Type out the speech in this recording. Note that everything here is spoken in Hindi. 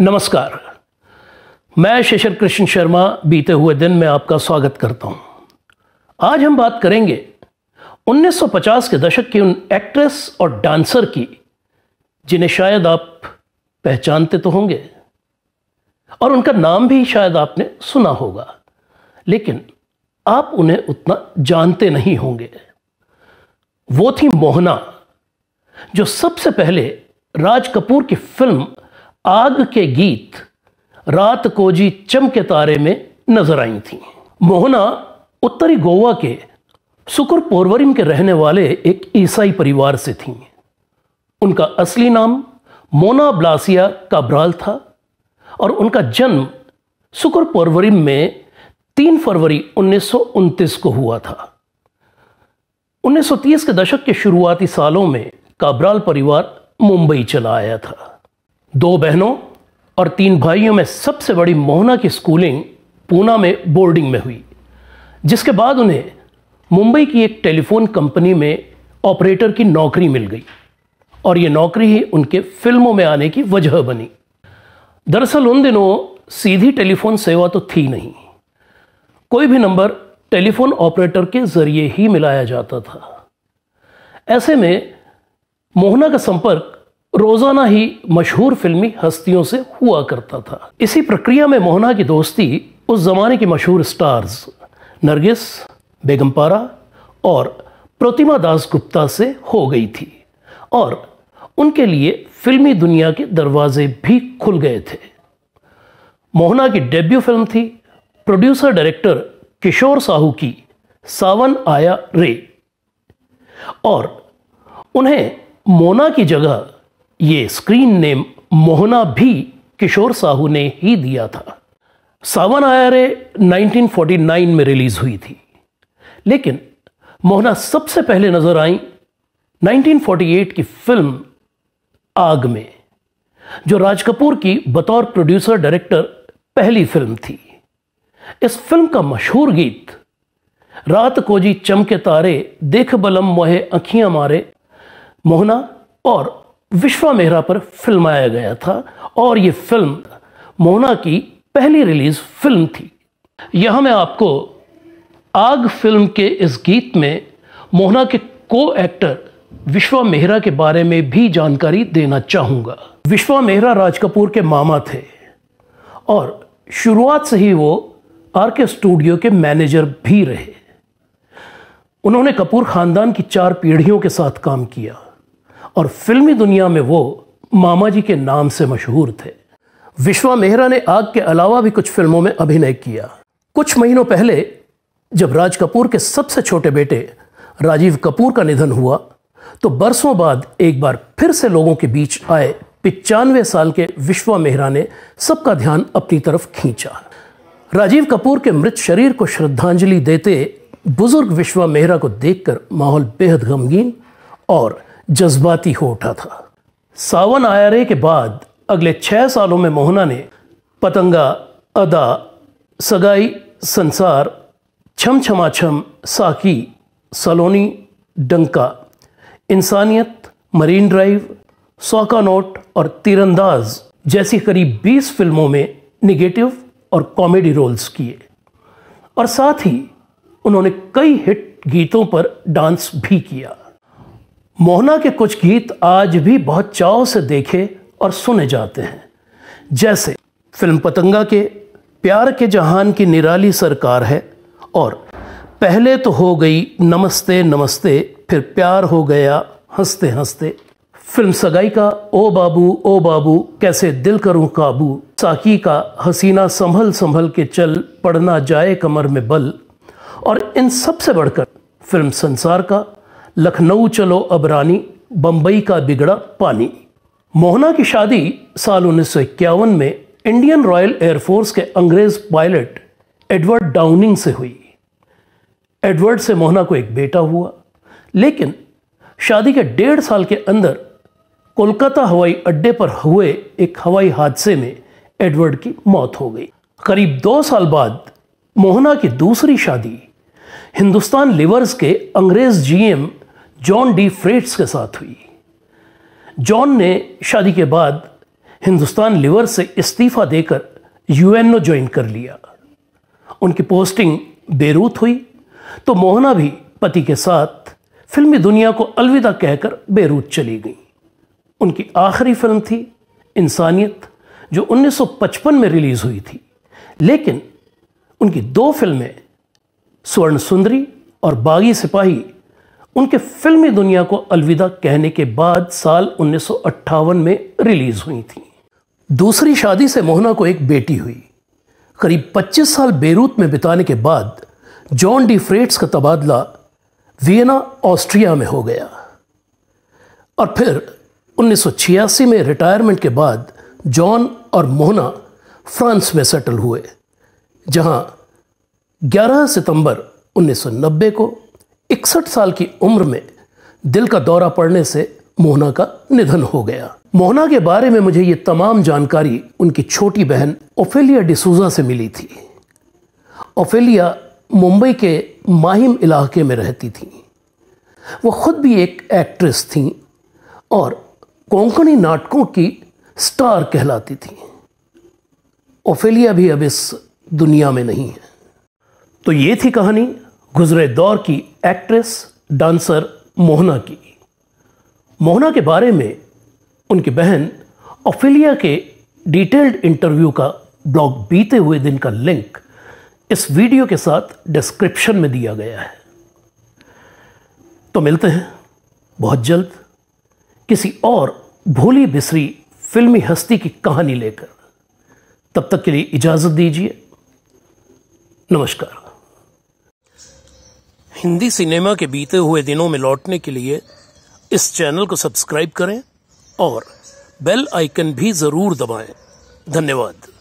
नमस्कार मैं शेषर कृष्ण शर्मा बीते हुए दिन में आपका स्वागत करता हूं आज हम बात करेंगे 1950 के दशक की उन एक्ट्रेस और डांसर की जिन्हें शायद आप पहचानते तो होंगे और उनका नाम भी शायद आपने सुना होगा लेकिन आप उन्हें उतना जानते नहीं होंगे वो थी मोहना जो सबसे पहले राज कपूर की फिल्म आग के गीत रात कोजी चम के तारे में नजर आई थी मोहना उत्तरी गोवा के सुकुर पोरवरिम के रहने वाले एक ईसाई परिवार से थी उनका असली नाम मोना ब्लासिया काब्राल था और उनका जन्म सुकुर पोरवरिम में 3 फरवरी उन्नीस को हुआ था 1930 के दशक के शुरुआती सालों में काब्राल परिवार मुंबई चला आया था दो बहनों और तीन भाइयों में सबसे बड़ी मोहना की स्कूलिंग पूना में बोर्डिंग में हुई जिसके बाद उन्हें मुंबई की एक टेलीफोन कंपनी में ऑपरेटर की नौकरी मिल गई और ये नौकरी ही उनके फिल्मों में आने की वजह बनी दरअसल उन दिनों सीधी टेलीफोन सेवा तो थी नहीं कोई भी नंबर टेलीफोन ऑपरेटर के जरिए ही मिलाया जाता था ऐसे में मोहना का संपर्क रोजाना ही मशहूर फिल्मी हस्तियों से हुआ करता था इसी प्रक्रिया में मोहना की दोस्ती उस जमाने की मशहूर स्टार्स नरगिस बेगमपारा और प्रतिमा दास गुप्ता से हो गई थी और उनके लिए फिल्मी दुनिया के दरवाजे भी खुल गए थे मोहना की डेब्यू फिल्म थी प्रोड्यूसर डायरेक्टर किशोर साहू की सावन आया रे और उन्हें मोना की जगह ये स्क्रीन नेम मोहना भी किशोर साहू ने ही दिया था सावन आया रे 1949 में रिलीज हुई थी लेकिन मोहना सबसे पहले नजर आई 1948 की फिल्म आग में जो राज कपूर की बतौर प्रोड्यूसर डायरेक्टर पहली फिल्म थी इस फिल्म का मशहूर गीत रात को जी चमके तारे देख बलम मोहे अखियां मारे मोहना और विश्वा मेहरा पर फिल्माया गया था और ये फिल्म मोहना की पहली रिलीज फिल्म थी यहां मैं आपको आग फिल्म के इस गीत में मोहना के को एक्टर विश्वा मेहरा के बारे में भी जानकारी देना चाहूंगा विश्वा मेहरा राज कपूर के मामा थे और शुरुआत से ही वो आर के स्टूडियो के मैनेजर भी रहे उन्होंने कपूर खानदान की चार पीढ़ियों के साथ काम किया और फिल्मी दुनिया में वो मामा जी के नाम से मशहूर थे विश्वा मेहरा ने आग के अलावा भी कुछ फिल्मों में अभिनय किया कुछ महीनों पहले जब राज कपूर के सबसे छोटे बेटे राजीव कपूर का निधन हुआ तो बरसों बाद एक बार फिर से लोगों के बीच आए पिचानवे साल के विश्वा मेहरा ने सबका ध्यान अपनी तरफ खींचा राजीव कपूर के मृत शरीर को श्रद्धांजलि देते बुजुर्ग विश्वा मेहरा को देखकर माहौल बेहद गमगीन और जज्बाती हो उठा था सावन आयरे के बाद अगले छः सालों में मोहना ने पतंगा अदा सगाई संसार छम छमा छम साकी सलोनी डंका इंसानियत मरीन ड्राइव सौका नोट और तीरंदाज जैसी करीब 20 फिल्मों में निगेटिव और कॉमेडी रोल्स किए और साथ ही उन्होंने कई हिट गीतों पर डांस भी किया मोहना के कुछ गीत आज भी बहुत चाव से देखे और सुने जाते हैं जैसे फिल्म पतंगा के प्यार के जहान की निराली सरकार है और पहले तो हो गई नमस्ते नमस्ते फिर प्यार हो गया हंसते हंसते फिल्म सगाई का ओ बाबू ओ बाबू कैसे दिल करूं काबू साकी का हसीना संभल संभल के चल पढ़ना जाए कमर में बल और इन सबसे बढ़कर फिल्म संसार का लखनऊ चलो अबरानी बम्बई का बिगड़ा पानी मोहना की शादी साल उन्नीस में इंडियन रॉयल एयरफोर्स के अंग्रेज पायलट एडवर्ड डाउनिंग से हुई एडवर्ड से मोहना को एक बेटा हुआ लेकिन शादी के डेढ़ साल के अंदर कोलकाता हवाई अड्डे पर हुए एक हवाई हादसे में एडवर्ड की मौत हो गई करीब दो साल बाद मोहना की दूसरी शादी हिंदुस्तान लिवर्स के अंग्रेज जीएम जॉन डी फ्रेट्स के साथ हुई जॉन ने शादी के बाद हिंदुस्तान लिवर से इस्तीफा देकर यूएनओ ज्वाइन कर लिया उनकी पोस्टिंग बेरूत हुई तो मोहना भी पति के साथ फिल्मी दुनिया को अलविदा कहकर बेरूत चली गई उनकी आखिरी फिल्म थी इंसानियत जो 1955 में रिलीज़ हुई थी लेकिन उनकी दो फिल्में स्वर्ण सुंदरी और बागी सिपाही उनके फिल्मी दुनिया को अलविदा कहने के बाद साल उन्नीस में रिलीज हुई थी दूसरी शादी से मोहना को एक बेटी हुई करीब 25 साल बेरूत में बिताने के बाद जॉन डी फ्रेट्स का तबादला वियना ऑस्ट्रिया में हो गया और फिर उन्नीस में रिटायरमेंट के बाद जॉन और मोहना फ्रांस में सेटल हुए जहां 11 सितंबर 1990 को इकसठ साल की उम्र में दिल का दौरा पड़ने से मोहना का निधन हो गया मोहना के बारे में मुझे ये तमाम जानकारी उनकी छोटी बहन ओफेलिया डिसूजा से मिली थी ओफेलिया मुंबई के माहिम इलाके में रहती थी वो खुद भी एक एक्ट्रेस थी और कोंकणी नाटकों की स्टार कहलाती थी ओफेलिया भी अब इस दुनिया में नहीं है तो ये थी कहानी गुजरे दौर की एक्ट्रेस डांसर मोहना की मोहना के बारे में उनकी बहन ऑफिलिया के डिटेल्ड इंटरव्यू का ब्लॉग बीते हुए दिन का लिंक इस वीडियो के साथ डिस्क्रिप्शन में दिया गया है तो मिलते हैं बहुत जल्द किसी और भूली बिसरी फिल्मी हस्ती की कहानी लेकर तब तक के लिए इजाज़त दीजिए नमस्कार हिंदी सिनेमा के बीते हुए दिनों में लौटने के लिए इस चैनल को सब्सक्राइब करें और बेल आइकन भी ज़रूर दबाएं धन्यवाद